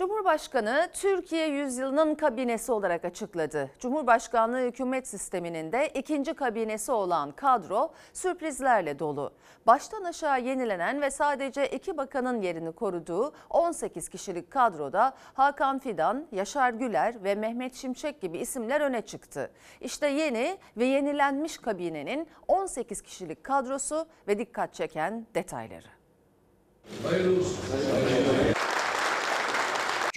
Cumhurbaşkanı Türkiye yüzyılının kabinesi olarak açıkladı. Cumhurbaşkanlığı hükümet sisteminin de ikinci kabinesi olan kadro sürprizlerle dolu. Baştan aşağı yenilenen ve sadece iki bakanın yerini koruduğu 18 kişilik kadroda Hakan Fidan, Yaşar Güler ve Mehmet Şimşek gibi isimler öne çıktı. İşte yeni ve yenilenmiş kabinenin 18 kişilik kadrosu ve dikkat çeken detayları. Hayırlı olsun. Hayırlı olsun.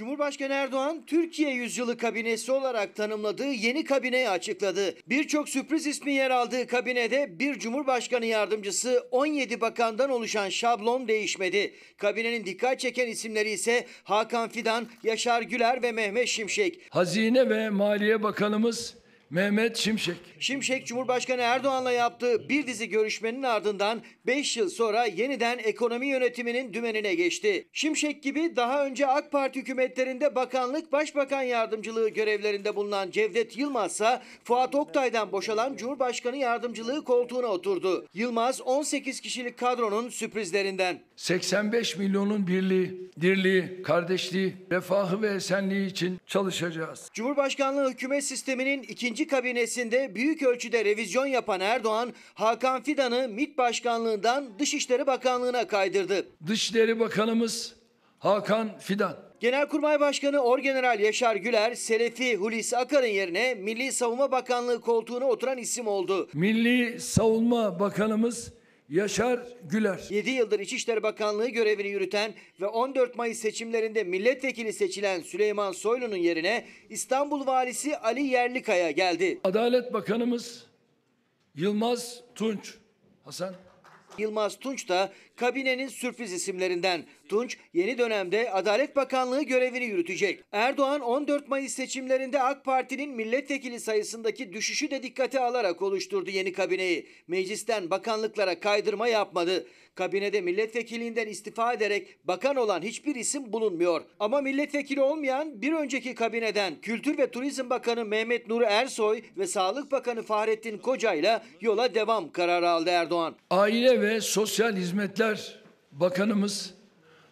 Cumhurbaşkanı Erdoğan, Türkiye Yüzyılı Kabinesi olarak tanımladığı yeni kabineyi açıkladı. Birçok sürpriz ismi yer aldığı kabinede bir Cumhurbaşkanı yardımcısı 17 bakandan oluşan şablon değişmedi. Kabinenin dikkat çeken isimleri ise Hakan Fidan, Yaşar Güler ve Mehmet Şimşek. Hazine ve Maliye Bakanımız Mehmet Şimşek. Şimşek Cumhurbaşkanı Erdoğan'la yaptığı bir dizi görüşmenin ardından 5 yıl sonra yeniden ekonomi yönetiminin dümenine geçti. Şimşek gibi daha önce AK Parti hükümetlerinde bakanlık başbakan yardımcılığı görevlerinde bulunan Cevdet Yılmazsa Fuat Oktay'dan boşalan Cumhurbaşkanı yardımcılığı koltuğuna oturdu. Yılmaz 18 kişilik kadronun sürprizlerinden. 85 milyonun birliği, dirliği, kardeşliği, refahı ve esenliği için çalışacağız. Cumhurbaşkanlığı hükümet sisteminin ikinci 2002 kabinesinde büyük ölçüde revizyon yapan Erdoğan, Hakan Fidan'ı MİT Başkanlığından Dışişleri Bakanlığı'na kaydırdı. Dışişleri Bakanımız Hakan Fidan. Genelkurmay Başkanı Orgeneral Yaşar Güler, Selefi Hulusi Akar'ın yerine Milli Savunma Bakanlığı koltuğuna oturan isim oldu. Milli Savunma Bakanımız Yaşar Güler. 7 yıldır İçişleri Bakanlığı görevini yürüten ve 14 Mayıs seçimlerinde milletvekili seçilen Süleyman Soylu'nun yerine İstanbul Valisi Ali Yerlikaya geldi. Adalet Bakanımız Yılmaz Tunç. Hasan Yılmaz Tunç da kabinenin sürpriz isimlerinden. Tunç yeni dönemde Adalet Bakanlığı görevini yürütecek. Erdoğan 14 Mayıs seçimlerinde AK Parti'nin milletvekili sayısındaki düşüşü de dikkate alarak oluşturdu yeni kabineyi. Meclisten bakanlıklara kaydırma yapmadı. Kabinede milletvekilinden istifa ederek bakan olan hiçbir isim bulunmuyor. Ama milletvekili olmayan bir önceki kabineden Kültür ve Turizm Bakanı Mehmet Nuri Ersoy ve Sağlık Bakanı Fahrettin Koca ile yola devam kararı aldı Erdoğan. Aile ve Sosyal Hizmetler Bakanımız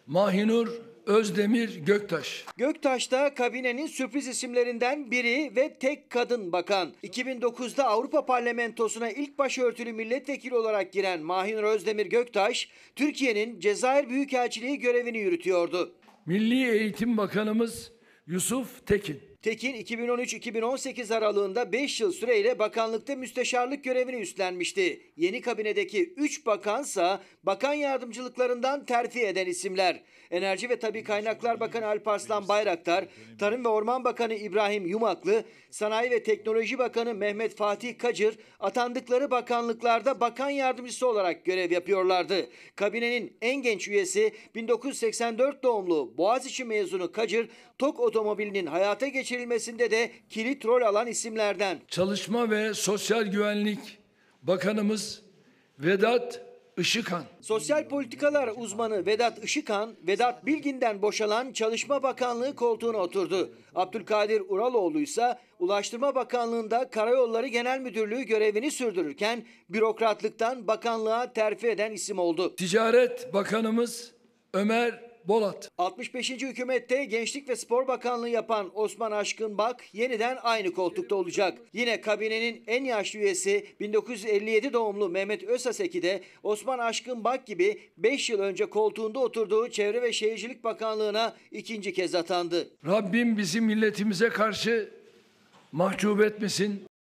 Mahinur Özdemir Göktaş. Göktaş da kabinenin sürpriz isimlerinden biri ve tek kadın bakan. 2009'da Avrupa Parlamentosu'na ilk başörtülü milletvekili olarak giren Mahinur Özdemir Göktaş, Türkiye'nin Cezayir Büyükelçiliği görevini yürütüyordu. Milli Eğitim Bakanımız Yusuf Tekin. Tekin 2013-2018 aralığında 5 yıl süreyle bakanlıkta müsteşarlık görevini üstlenmişti. Yeni kabinedeki 3 bakansa bakan yardımcılıklarından terfi eden isimler. Enerji ve Tabi Kaynaklar Bakanı Alparslan Bayraktar, Tarım ve Orman Bakanı İbrahim Yumaklı, Sanayi ve Teknoloji Bakanı Mehmet Fatih Kacır atandıkları bakanlıklarda bakan yardımcısı olarak görev yapıyorlardı. Kabinenin en genç üyesi 1984 doğumlu Boğaziçi mezunu Kacır, TOK otomobilinin hayata geçirdiği geçirilmesinde de kilit rol alan isimlerden. Çalışma ve Sosyal Güvenlik Bakanımız Vedat Işıkan. Sosyal politikalar uzmanı Vedat Işıkan, Vedat Bilgin'den boşalan Çalışma Bakanlığı koltuğuna oturdu. Abdülkadir Uraloğlu ise Ulaştırma Bakanlığı'nda Karayolları Genel Müdürlüğü görevini sürdürürken bürokratlıktan bakanlığa terfi eden isim oldu. Ticaret Bakanımız Ömer Bolat. 65. hükümette Gençlik ve Spor Bakanlığı yapan Osman Aşkın Bak yeniden aynı koltukta olacak. Yine kabinenin en yaşlı üyesi 1957 doğumlu Mehmet Özaseki de Osman Aşkın Bak gibi 5 yıl önce koltuğunda oturduğu Çevre ve Şehircilik Bakanlığı'na ikinci kez atandı. Rabbim bizi milletimize karşı mahcup etmesin.